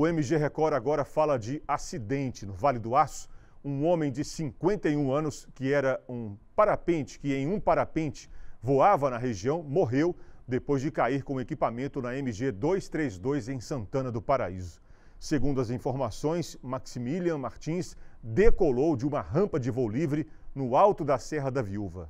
O MG Record agora fala de acidente no Vale do Aço. Um homem de 51 anos, que era um parapente, que em um parapente voava na região, morreu depois de cair com equipamento na MG 232 em Santana do Paraíso. Segundo as informações, Maximilian Martins decolou de uma rampa de voo livre no alto da Serra da Viúva.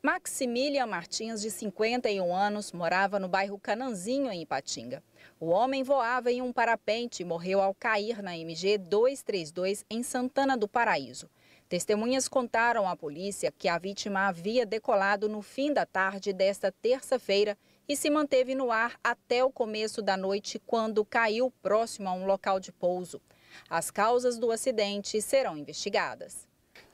Maximilian Martins, de 51 anos, morava no bairro Cananzinho, em Ipatinga. O homem voava em um parapente e morreu ao cair na MG 232 em Santana do Paraíso. Testemunhas contaram à polícia que a vítima havia decolado no fim da tarde desta terça-feira e se manteve no ar até o começo da noite, quando caiu próximo a um local de pouso. As causas do acidente serão investigadas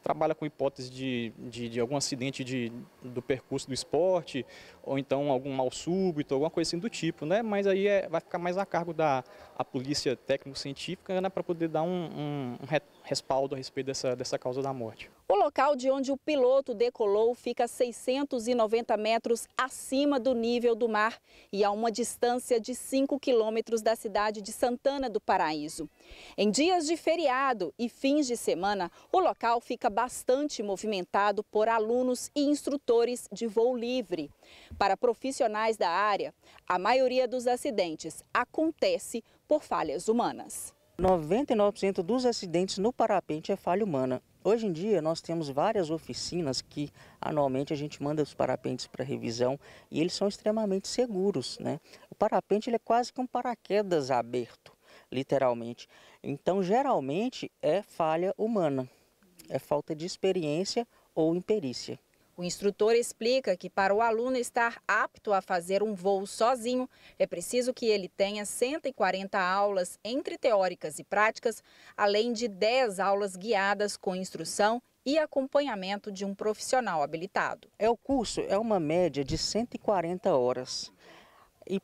trabalha com hipótese de, de, de, algum acidente de, do percurso do esporte, ou então algum mal súbito, alguma coisa assim do tipo, né? Mas aí é, vai ficar mais a cargo da a polícia técnico-científica né, para poder dar um, um, um respaldo a respeito dessa, dessa causa da morte. O local de onde o piloto decolou fica 690 metros acima do nível do mar e a uma distância de 5 quilômetros da cidade de Santana do Paraíso. Em dias de feriado e fins de semana, o local fica bastante movimentado por alunos e instrutores de voo livre. Para profissionais da área, a maioria dos acidentes acontece por falhas humanas. 99% dos acidentes no parapente é falha humana. Hoje em dia nós temos várias oficinas que anualmente a gente manda os parapentes para revisão e eles são extremamente seguros, né? O parapente ele é quase que um paraquedas aberto, literalmente. Então geralmente é falha humana, é falta de experiência ou imperícia. O instrutor explica que para o aluno estar apto a fazer um voo sozinho, é preciso que ele tenha 140 aulas entre teóricas e práticas, além de 10 aulas guiadas com instrução e acompanhamento de um profissional habilitado. É o curso, é uma média de 140 horas. E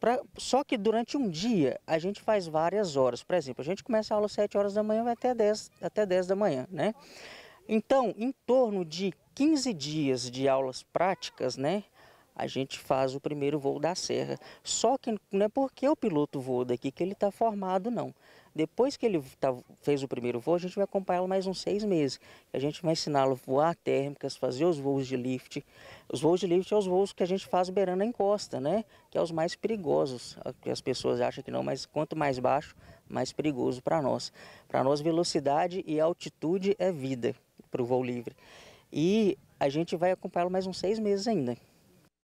Pra, só que durante um dia a gente faz várias horas. Por exemplo, a gente começa a aula às 7 horas da manhã vai até 10, até 10 da manhã, né? Então, em torno de 15 dias de aulas práticas, né? A gente faz o primeiro voo da serra. Só que não é porque o piloto voa daqui que ele está formado, não. Depois que ele tá, fez o primeiro voo, a gente vai acompanhá-lo mais uns seis meses. A gente vai ensiná-lo a voar térmicas, fazer os voos de lift. Os voos de lift são é os voos que a gente faz beirando a encosta, né? Que é os mais perigosos, as pessoas acham que não, mas quanto mais baixo, mais perigoso para nós. Para nós, velocidade e altitude é vida para o voo livre. E a gente vai acompanhá-lo mais uns seis meses ainda.